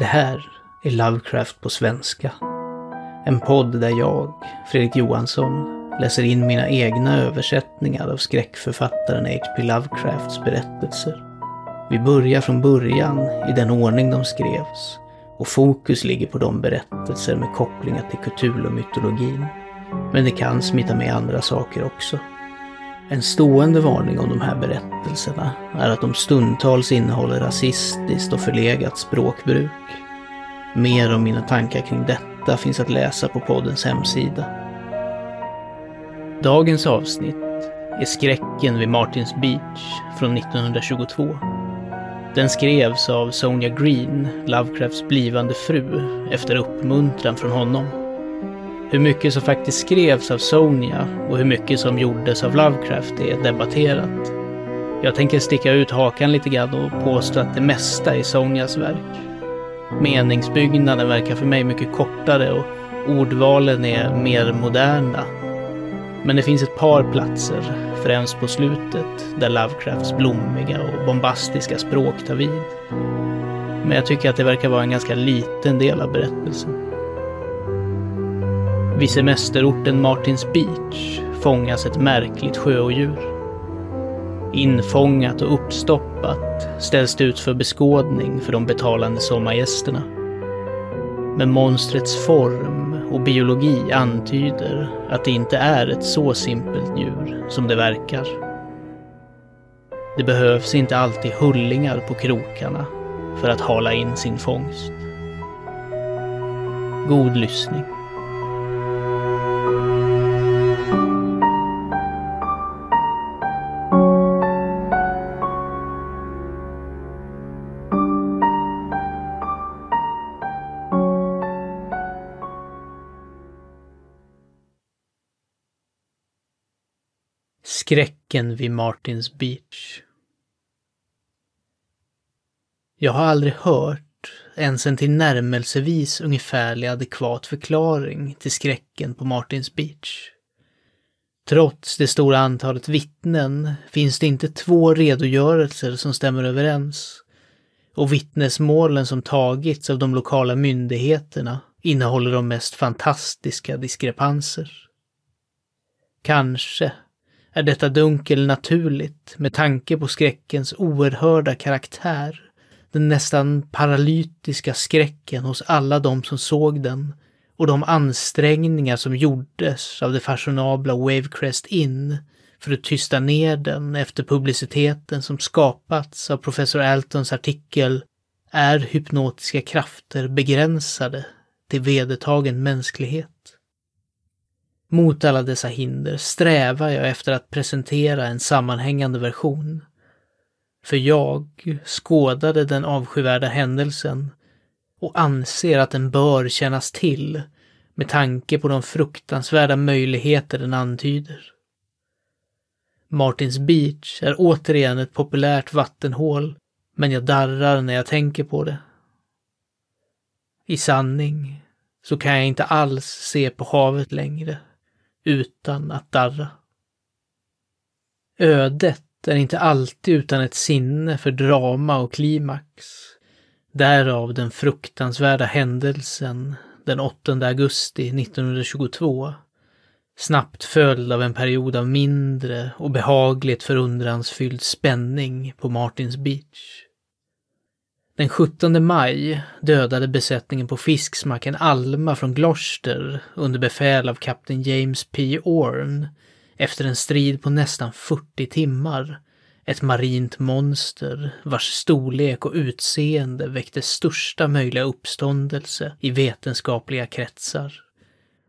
Det här är Lovecraft på svenska. En podd där jag, Fredrik Johansson, läser in mina egna översättningar av skräckförfattaren H.P. Lovecrafts berättelser. Vi börjar från början, i den ordning de skrevs, och fokus ligger på de berättelser med kopplingar till Cthulhu-mytologin. Men det kan smita med andra saker också. En stående varning om de här berättelserna är att de stundtals innehåller rasistiskt och förlegat språkbruk. Mer om mina tankar kring detta finns att läsa på poddens hemsida. Dagens avsnitt är Skräcken vid Martins Beach från 1922. Den skrevs av Sonia Green, Lovecrafts blivande fru, efter uppmuntran från honom. Hur mycket som faktiskt skrevs av Sonia och hur mycket som gjordes av Lovecraft är debatterat. Jag tänker sticka ut hakan lite grann och påstå att det mesta är Sonjas verk. Meningsbyggnaden verkar för mig mycket kortare och ordvalen är mer moderna. Men det finns ett par platser, främst på slutet, där Lovecrafts blommiga och bombastiska språk tar vid. Men jag tycker att det verkar vara en ganska liten del av berättelsen. Vid semesterorten Martins Beach fångas ett märkligt sjöodjur. Infångat och uppstoppat ställs det ut för beskådning för de betalande sommargästerna. Men monstrets form och biologi antyder att det inte är ett så simpelt djur som det verkar. Det behövs inte alltid hullingar på krokarna för att hala in sin fångst. God lyssning. skräcken vid Martins Beach. Jag har aldrig hört ens en tillnärmelsevis ungefärlig adekvat förklaring till skräcken på Martins Beach. Trots det stora antalet vittnen finns det inte två redogörelser som stämmer överens och vittnesmålen som tagits av de lokala myndigheterna innehåller de mest fantastiska diskrepanser. Kanske är detta dunkel naturligt med tanke på skräckens oerhörda karaktär. Den nästan paralytiska skräcken hos alla de som såg den och de ansträngningar som gjordes av det fashionabla Wavecrest Inn för att tysta ner den efter publiciteten som skapats av professor Altons artikel Är hypnotiska krafter begränsade till vedertagen mänsklighet? Mot alla dessa hinder strävar jag efter att presentera en sammanhängande version. För jag skådade den avskyvärda händelsen och anser att den bör kännas till med tanke på de fruktansvärda möjligheter den antyder. Martins Beach är återigen ett populärt vattenhål, men jag darrar när jag tänker på det. I sanning så kan jag inte alls se på havet längre utan att darra. Ödet är inte alltid utan ett sinne för drama och klimax. Därav den fruktansvärda händelsen den 8 augusti 1922, snabbt följd av en period av mindre och behagligt förundransfylld spänning på Martins Beach. Den 17 maj dödade besättningen på Fisksmacken Alma från Gloucester under befäl av kapten James P. Orne efter en strid på nästan 40 timmar. Ett marint monster vars storlek och utseende väckte största möjliga uppståndelse i vetenskapliga kretsar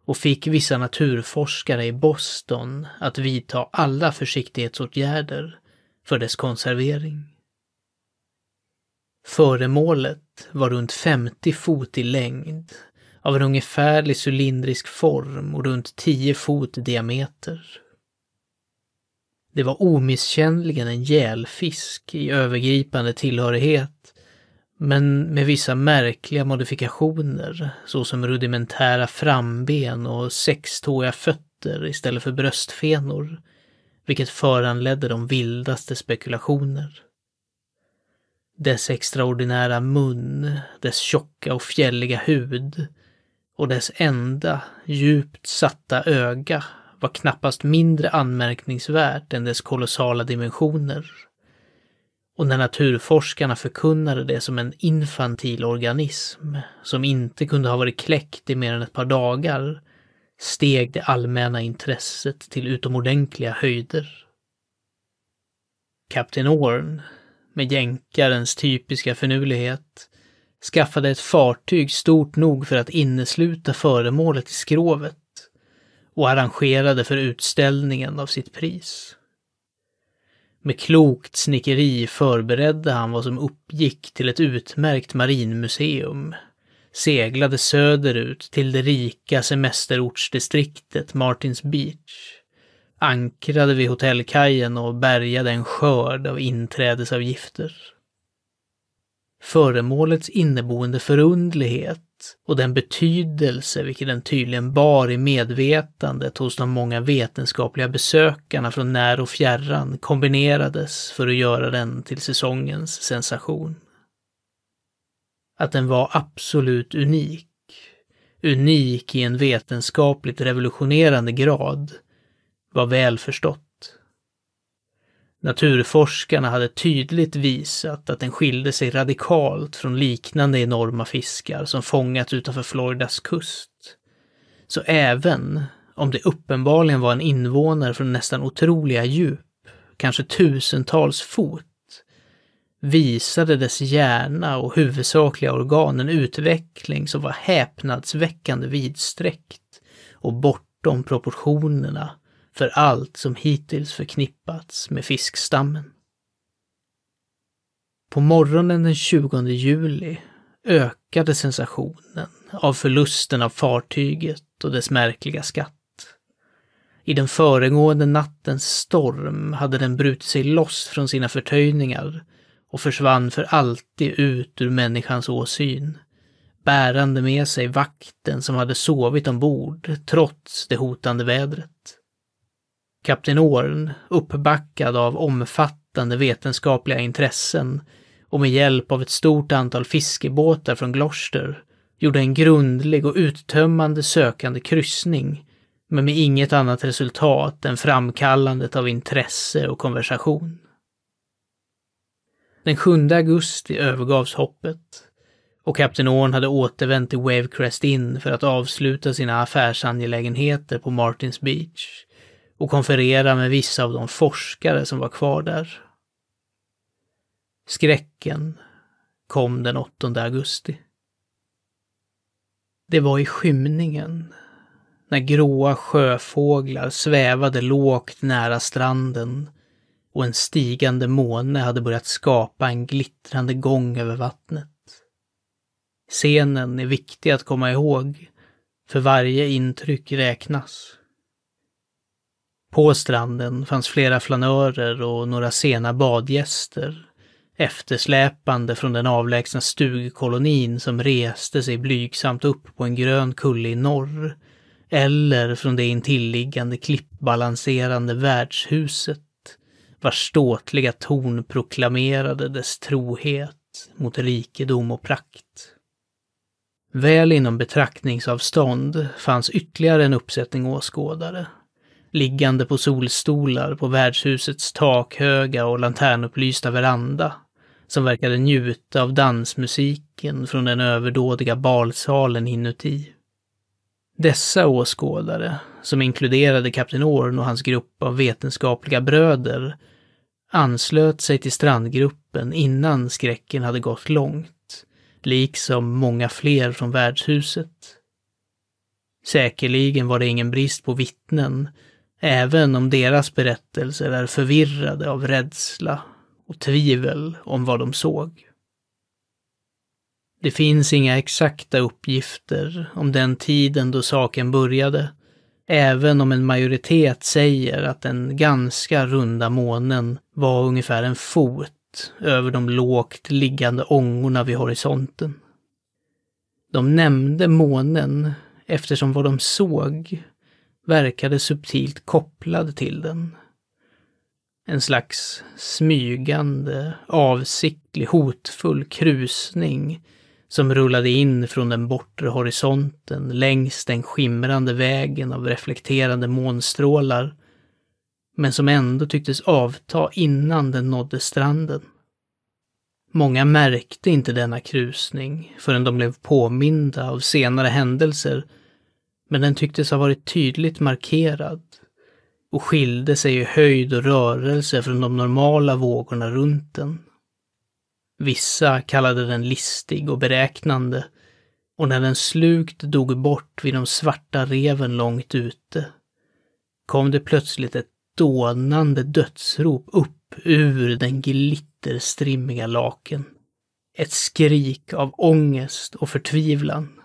och fick vissa naturforskare i Boston att vidta alla försiktighetsåtgärder för dess konservering. Föremålet var runt 50 fot i längd, av en ungefärlig cylindrisk form och runt 10 fot i diameter. Det var omisskännligen en gälfisk i övergripande tillhörighet, men med vissa märkliga modifikationer, såsom rudimentära framben och sextåiga fötter istället för bröstfenor, vilket föranledde de vildaste spekulationer dess extraordinära mun, dess tjocka och fjälliga hud och dess enda, djupt satta öga var knappast mindre anmärkningsvärt än dess kolossala dimensioner. Och när naturforskarna förkunnade det som en infantil organism, som inte kunde ha varit kläckt i mer än ett par dagar, steg det allmänna intresset till utomordentliga höjder. Kapten Orn, med jänkarens typiska finurlighet, skaffade ett fartyg stort nog för att innesluta föremålet i skrovet och arrangerade för utställningen av sitt pris. Med klokt snickeri förberedde han vad som uppgick till ett utmärkt marinmuseum, seglade söderut till det rika semesterortsdistriktet Martins Beach ankrade vid hotellkajen och bärgade en skörd av inträdesavgifter. Föremålets inneboende förundlighet och den betydelse vilken den tydligen bar i medvetandet hos de många vetenskapliga besökarna från när och fjärran kombinerades för att göra den till säsongens sensation. Att den var absolut unik. Unik i en vetenskapligt revolutionerande grad var välförstått. Naturforskarna hade tydligt visat att den skilde sig radikalt från liknande enorma fiskar som fångats utanför Floridas kust. Så även om det uppenbarligen var en invånare från nästan otroliga djup, kanske tusentals fot, visade dess hjärna och huvudsakliga organ en utveckling som var häpnadsväckande vidsträckt och bortom proportionerna för allt som hittills förknippats med fiskstammen. På morgonen den 20 juli ökade sensationen av förlusten av fartyget och dess märkliga skatt. I den föregående nattens storm hade den brutit sig loss från sina förtöjningar och försvann för alltid ut ur människans åsyn, bärande med sig vakten som hade sovit ombord trots det hotande vädret. Kapten Orn, uppbackad av omfattande vetenskapliga intressen och med hjälp av ett stort antal fiskebåtar från Gloucester, gjorde en grundlig och uttömmande sökande kryssning, men med inget annat resultat än framkallandet av intresse och konversation. Den 7 augusti övergavs hoppet och kapten Orn hade återvänt till Wavecrest Inn för att avsluta sina affärsangelägenheter på Martins Beach och konferera med vissa av de forskare som var kvar där. Skräcken kom den 8 augusti. Det var i skymningen, när gråa sjöfåglar svävade lågt nära stranden och en stigande måne hade börjat skapa en glittrande gång över vattnet. Scenen är viktig att komma ihåg, för varje intryck räknas. På stranden fanns flera flanörer och några sena badgäster, eftersläpande från den avlägsna stugkolonin som reste sig blygsamt upp på en grön kulle i norr, eller från det intilliggande klippbalanserande värdshuset, vars ståtliga torn proklamerade dess trohet mot rikedom och prakt. Väl inom betraktningsavstånd fanns ytterligare en uppsättning åskådare, liggande på solstolar på värdshusets takhöga och lanternupplysta veranda, som verkade njuta av dansmusiken från den överdådiga balsalen inuti. Dessa åskådare, som inkluderade kapten Orn och hans grupp av vetenskapliga bröder, anslöt sig till strandgruppen innan skräcken hade gått långt, liksom många fler från värdshuset. Säkerligen var det ingen brist på vittnen Även om deras berättelser är förvirrade av rädsla och tvivel om vad de såg. Det finns inga exakta uppgifter om den tiden då saken började, även om en majoritet säger att den ganska runda månen var ungefär en fot över de lågt liggande ångorna vid horisonten. De nämnde månen eftersom vad de såg verkade subtilt kopplad till den. En slags smygande, avsiktlig, hotfull krusning som rullade in från den bortre horisonten längs den skimrande vägen av reflekterande månstrålar, men som ändå tycktes avta innan den nådde stranden. Många märkte inte denna krusning förrän de blev påminda av senare händelser men den tycktes ha varit tydligt markerad och skilde sig i höjd och rörelse från de normala vågorna runt den. Vissa kallade den listig och beräknande och när den slukt dog bort vid de svarta reven långt ute kom det plötsligt ett dånande dödsrop upp ur den glitterstrimmiga laken. Ett skrik av ångest och förtvivlan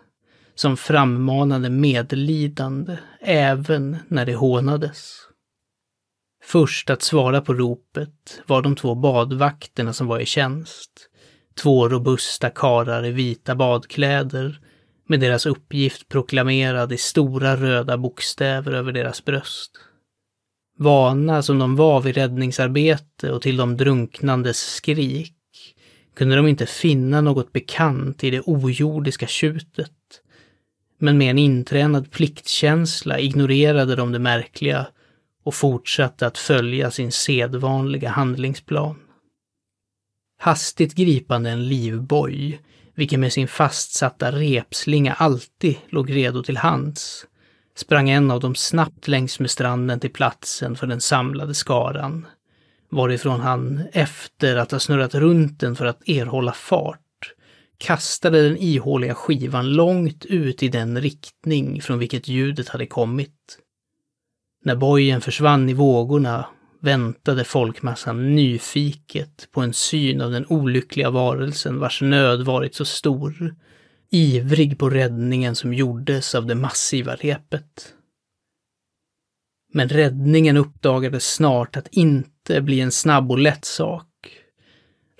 som frammanade medlidande även när de hånades. Först att svara på ropet var de två badvakterna som var i tjänst. Två robusta karlar i vita badkläder med deras uppgift proklamerad i stora röda bokstäver över deras bröst. Vana som de var vid räddningsarbete och till de drunknandes skrik kunde de inte finna något bekant i det ojordiska tjutet men med en intränad pliktkänsla ignorerade de det märkliga och fortsatte att följa sin sedvanliga handlingsplan. Hastigt gripande en livboj, vilken med sin fastsatta repslinga alltid låg redo till hands, sprang en av dem snabbt längs med stranden till platsen för den samlade skaran, varifrån han efter att ha snurrat runt den för att erhålla fart kastade den ihåliga skivan långt ut i den riktning från vilket ljudet hade kommit. När bojen försvann i vågorna väntade folkmassan nyfiket på en syn av den olyckliga varelsen vars nöd varit så stor, ivrig på räddningen som gjordes av det massiva repet. Men räddningen uppdagade snart att inte bli en snabb och lätt sak.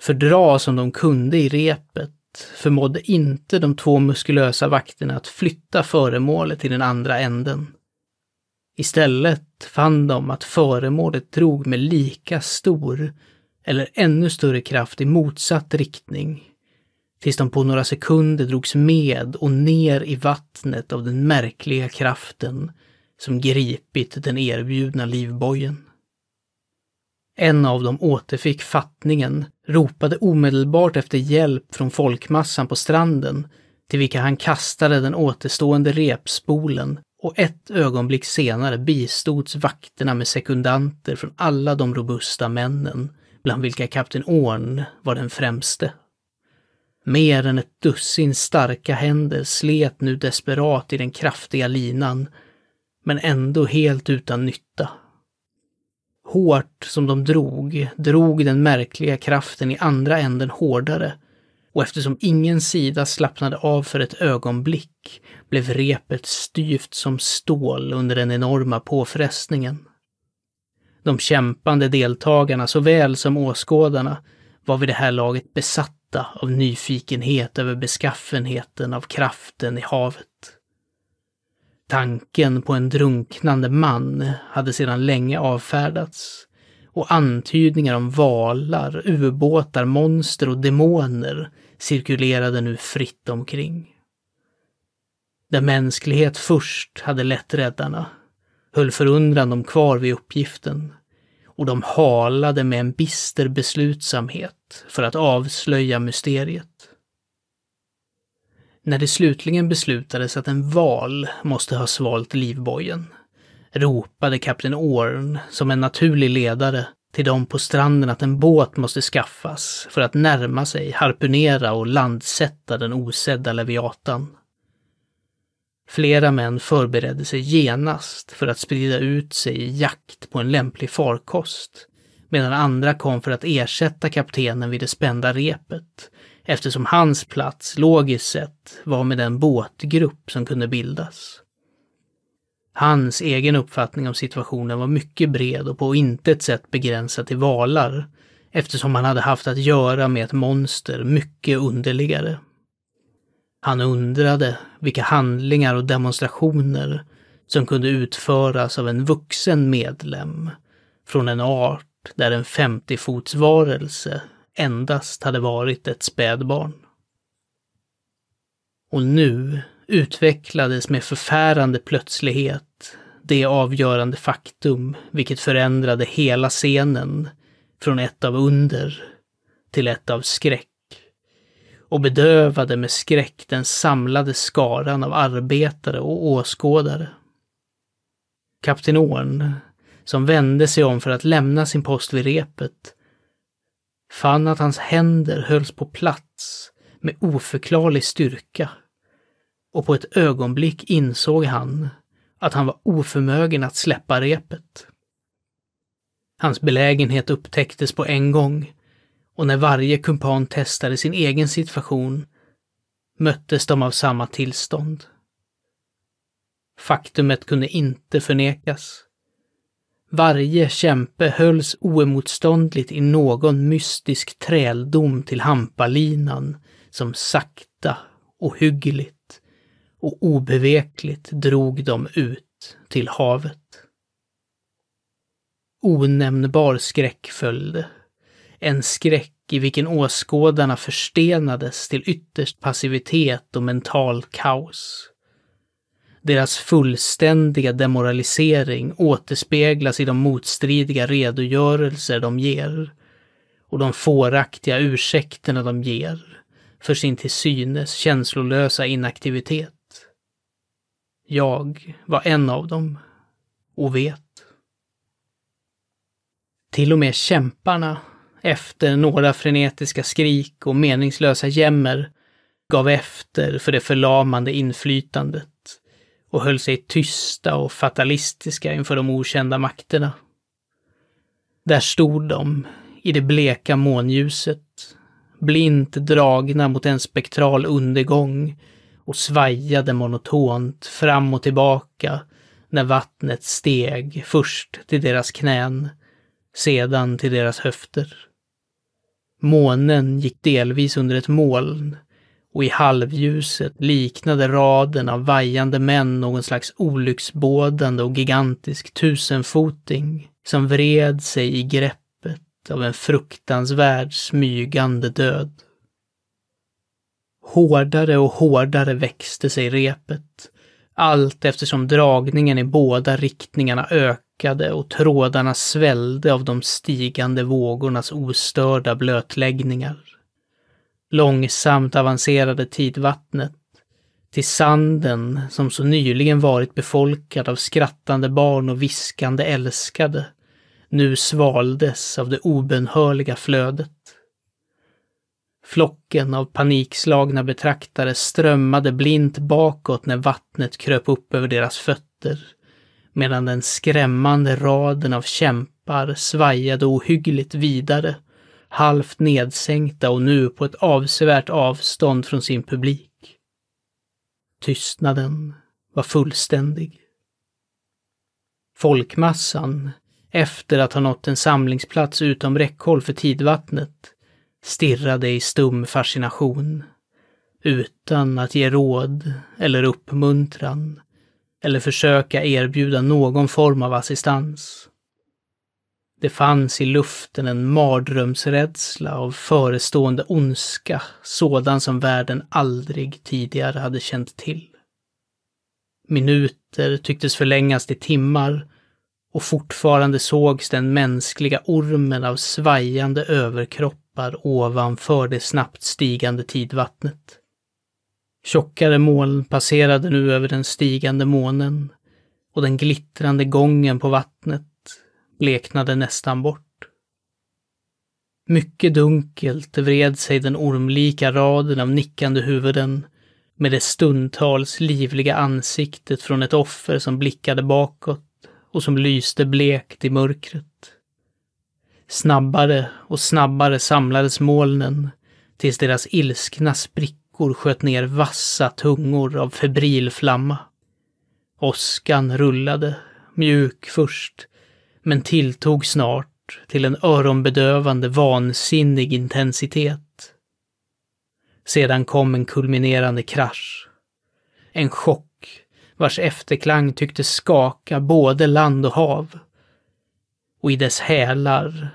Fördra som de kunde i repet förmådde inte de två muskulösa vakterna att flytta föremålet till den andra änden. Istället fann de att föremålet drog med lika stor eller ännu större kraft i motsatt riktning. Tills de på några sekunder drogs med och ner i vattnet av den märkliga kraften som gripit den erbjudna livbojen. En av dem återfick fattningen ropade omedelbart efter hjälp från folkmassan på stranden, till vilka han kastade den återstående repspolen och ett ögonblick senare bistods vakterna med sekundanter från alla de robusta männen, bland vilka kapten Orn var den främste. Mer än ett dussin starka händer slet nu desperat i den kraftiga linan, men ändå helt utan nytta. Hårt som de drog, drog den märkliga kraften i andra änden hårdare. Och eftersom ingen sida slappnade av för ett ögonblick blev repet styvt som stål under den enorma påfrestningen. De kämpande deltagarna såväl som åskådarna var vid det här laget besatta av nyfikenhet över beskaffenheten av kraften i havet. Tanken på en drunknande man hade sedan länge avfärdats och antydningar om valar, ubåtar, monster och demoner cirkulerade nu fritt omkring. Där mänsklighet först hade lett räddarna höll förundran dem kvar vid uppgiften och de halade med en bister beslutsamhet för att avslöja mysteriet när det slutligen beslutades att en val måste ha svalt livbojen, ropade kapten Orn som en naturlig ledare till dem på stranden att en båt måste skaffas för att närma sig, harpunera och landsätta den osedda leviatan. Flera män förberedde sig genast för att sprida ut sig i jakt på en lämplig farkost, medan andra kom för att ersätta kaptenen vid det spända repet eftersom hans plats logiskt sett var med den båtgrupp som kunde bildas. Hans egen uppfattning om situationen var mycket bred och på intet sätt begränsad till valar, eftersom han hade haft att göra med ett monster mycket underligare. Han undrade vilka handlingar och demonstrationer som kunde utföras av en vuxen medlem från en art där en 50-fotsvarelse endast hade varit ett spädbarn. Och nu utvecklades med förfärande plötslighet det avgörande faktum vilket förändrade hela scenen från ett av under till ett av skräck och bedövade med skräck den samlade skaran av arbetare och åskådare. Kapten Orn, som vände sig om för att lämna sin post vid repet, fann att hans händer hölls på plats med oförklarlig styrka och på ett ögonblick insåg han att han var oförmögen att släppa repet. Hans belägenhet upptäcktes på en gång och när varje kumpan testade sin egen situation möttes de av samma tillstånd. Faktumet kunde inte förnekas. Varje kämpe hölls oemotståndligt i någon mystisk träldom till hampalinan som sakta, ohyggligt och obevekligt drog dem ut till havet. Onämnbar skräck följde. En skräck i vilken åskådarna förstenades till ytterst passivitet och mental kaos. Deras fullständiga demoralisering återspeglas i de motstridiga redogörelser de ger och de fåraktiga ursäkterna de ger för sin till synes känslolösa inaktivitet. Jag var en av dem och vet. Till och med kämparna, efter några frenetiska skrik och meningslösa jämmer, gav efter för det förlamande inflytandet och höll sig tysta och fatalistiska inför de okända makterna. Där stod de, i det bleka månljuset, blint dragna mot en spektral undergång och svajade monotont fram och tillbaka när vattnet steg först till deras knän, sedan till deras höfter. Månen gick delvis under ett moln och i halvljuset liknade raden av vajande män någon slags olycksbådande och gigantisk tusenfoting som vred sig i greppet av en fruktansvärd smygande död. Hårdare och hårdare växte sig repet, allt eftersom dragningen i båda riktningarna ökade och trådarna svällde av de stigande vågornas ostörda blötläggningar. Långsamt avancerade tidvattnet till sanden som så nyligen varit befolkad av skrattande barn och viskande älskade, nu svaldes av det obenhörliga flödet. Flocken av panikslagna betraktare strömmade blint bakåt när vattnet kröp upp över deras fötter, medan den skrämmande raden av kämpar svajade ohyggligt vidare halvt nedsänkta och nu på ett avsevärt avstånd från sin publik. Tystnaden var fullständig. Folkmassan, efter att ha nått en samlingsplats utom räckhåll för tidvattnet, stirrade i stum fascination, utan att ge råd eller uppmuntran, eller försöka erbjuda någon form av assistans. Det fanns i luften en mardrömsrädsla av förestående ondska, sådan som världen aldrig tidigare hade känt till. Minuter tycktes förlängas till timmar och fortfarande sågs den mänskliga ormen av svajande överkroppar ovanför det snabbt stigande tidvattnet. Tjockare moln passerade nu över den stigande månen och den glittrande gången på vattnet bleknade nästan bort. Mycket dunkelt vred sig den ormlika raden av nickande huvuden med det stundtals livliga ansiktet från ett offer som blickade bakåt och som lyste blekt i mörkret. Snabbare och snabbare samlades molnen tills deras ilskna sprickor sköt ner vassa tungor av febril flamma. Åskan rullade, mjuk först, men tilltog snart till en öronbedövande vansinnig intensitet. Sedan kom en kulminerande krasch. En chock vars efterklang tyckte skaka både land och hav. Och i dess hälar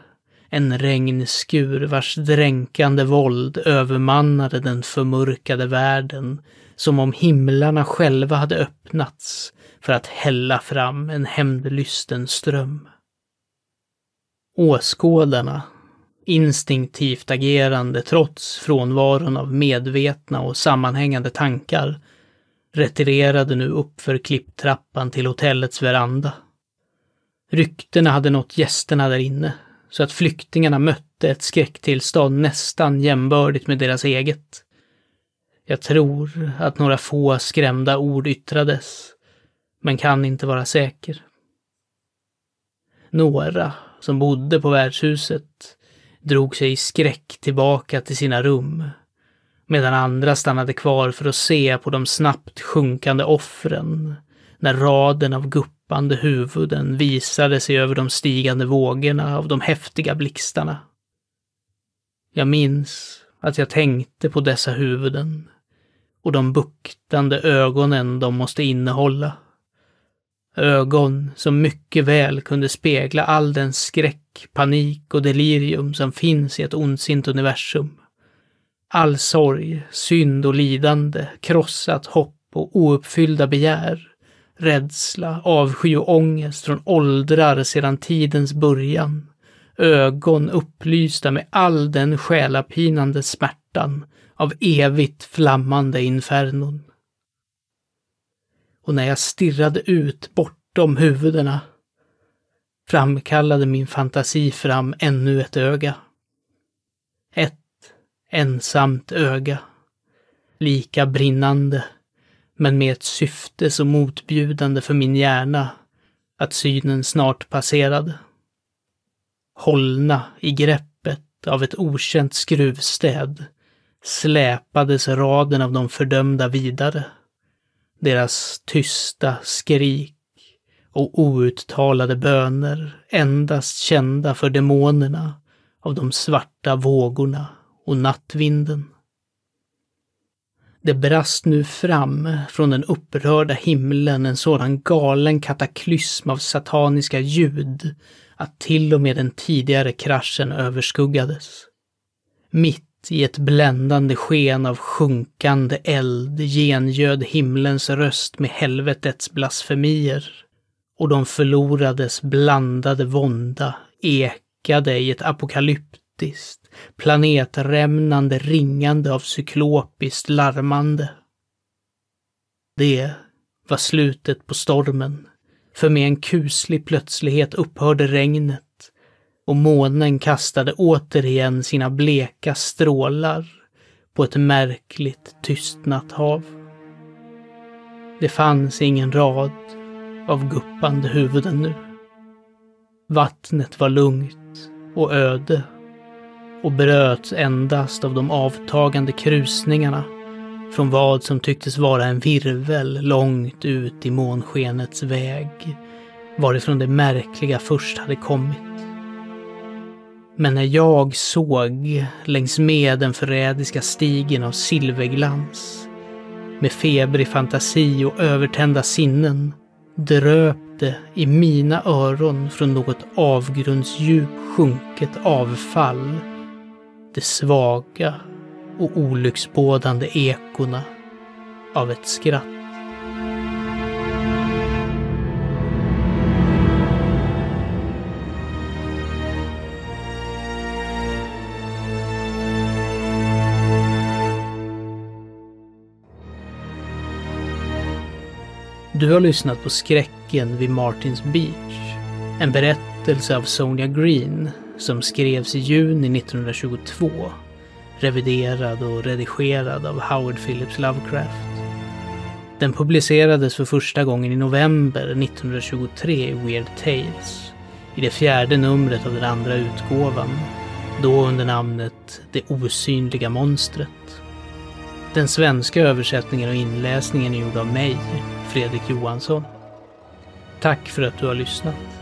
en regnskur vars dränkande våld övermannade den förmörkade världen som om himlarna själva hade öppnats för att hälla fram en hämndlysten ström åskådarna instinktivt agerande trots frånvaron av medvetna och sammanhängande tankar retirerade nu uppför klipptrappan till hotellets veranda. Ryktena hade nått gästerna där inne, så att flyktingarna mötte ett skräcktillstånd nästan jämbördigt med deras eget. Jag tror att några få skrämda ord yttrades, men kan inte vara säker. Några som bodde på värdshuset drog sig i skräck tillbaka till sina rum, medan andra stannade kvar för att se på de snabbt sjunkande offren när raden av guppande huvuden visade sig över de stigande vågorna av de häftiga blixtarna. Jag minns att jag tänkte på dessa huvuden och de buktande ögonen de måste innehålla. Ögon som mycket väl kunde spegla all den skräck, panik och delirium som finns i ett ondsint universum. All sorg, synd och lidande, krossat hopp och ouppfyllda begär. Rädsla, avsky och ångest från åldrar sedan tidens början. Ögon upplysta med all den själapinande smärtan av evigt flammande infernon och när jag stirrade ut bortom huvudena framkallade min fantasi fram ännu ett öga. Ett ensamt öga. Lika brinnande, men med ett syfte så motbjudande för min hjärna att synen snart passerade. Hållna i greppet av ett okänt skruvstäd släpades raden av de fördömda vidare. Deras tysta skrik och outtalade böner endast kända för demonerna av de svarta vågorna och nattvinden. Det brast nu fram från den upprörda himlen en sådan galen kataklysm av sataniska ljud att till och med den tidigare kraschen överskuggades. Mitt i ett bländande sken av sjunkande eld gengöd himlens röst med helvetets blasfemier. Och de förlorades blandade vånda ekade i ett apokalyptiskt, planeträmnande ringande av cyklopiskt larmande. Det var slutet på stormen, för med en kuslig plötslighet upphörde regnet och månen kastade återigen sina bleka strålar på ett märkligt tystnat hav. Det fanns ingen rad av guppande huvuden nu. Vattnet var lugnt och öde och bröts endast av de avtagande krusningarna från vad som tycktes vara en virvel långt ut i månskenets väg, varifrån det märkliga först hade kommit. Men när jag såg längs med den förrädiska stigen av silverglans med febrig fantasi och övertända sinnen dröpte i mina öron från något avgrundsdjup sjunket avfall de svaga och olycksbådande ekona av ett skratt. Du har lyssnat på Skräcken vid Martins Beach. En berättelse av Sonia Green som skrevs i juni 1922. Reviderad och redigerad av Howard Phillips Lovecraft. Den publicerades för första gången i november 1923 i Weird Tales. I det fjärde numret av den andra utgåvan. Då under namnet Det osynliga monstret. Den svenska översättningen och inläsningen är gjord av mig, Fredrik Johansson. Tack för att du har lyssnat.